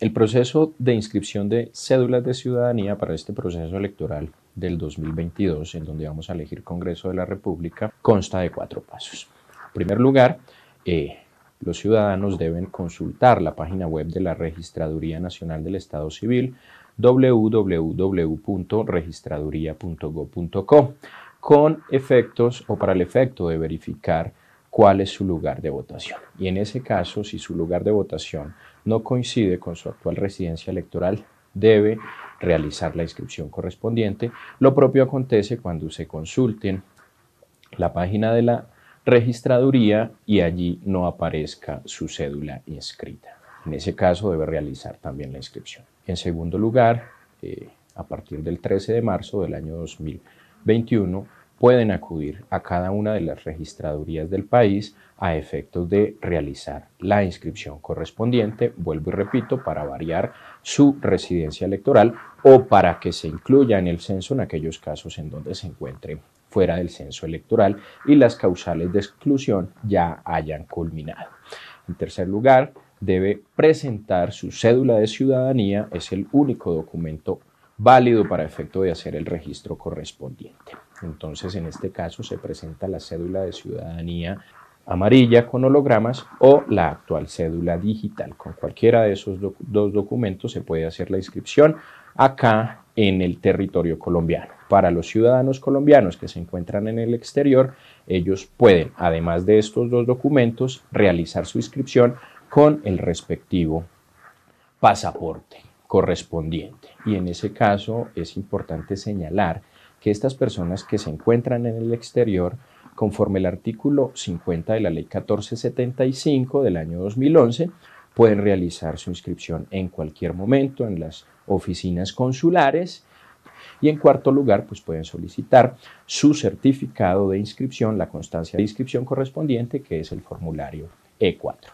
El proceso de inscripción de cédulas de ciudadanía para este proceso electoral del 2022, en donde vamos a elegir Congreso de la República, consta de cuatro pasos. En primer lugar, eh, los ciudadanos deben consultar la página web de la Registraduría Nacional del Estado Civil, www.registraduría.gov.co, con efectos o para el efecto de verificar cuál es su lugar de votación. Y en ese caso, si su lugar de votación no coincide con su actual residencia electoral, debe realizar la inscripción correspondiente. Lo propio acontece cuando se consulten la página de la registraduría y allí no aparezca su cédula inscrita. En ese caso debe realizar también la inscripción. En segundo lugar, eh, a partir del 13 de marzo del año 2021, pueden acudir a cada una de las registradurías del país a efectos de realizar la inscripción correspondiente, vuelvo y repito, para variar su residencia electoral o para que se incluya en el censo en aquellos casos en donde se encuentre fuera del censo electoral y las causales de exclusión ya hayan culminado. En tercer lugar, debe presentar su cédula de ciudadanía, es el único documento válido para efecto de hacer el registro correspondiente. Entonces, en este caso se presenta la cédula de ciudadanía amarilla con hologramas o la actual cédula digital. Con cualquiera de esos dos documentos se puede hacer la inscripción acá en el territorio colombiano. Para los ciudadanos colombianos que se encuentran en el exterior, ellos pueden, además de estos dos documentos, realizar su inscripción con el respectivo pasaporte correspondiente. Y en ese caso es importante señalar que estas personas que se encuentran en el exterior, conforme el artículo 50 de la Ley 1475 del año 2011, pueden realizar su inscripción en cualquier momento en las oficinas consulares y en cuarto lugar, pues pueden solicitar su certificado de inscripción, la constancia de inscripción correspondiente, que es el formulario E4.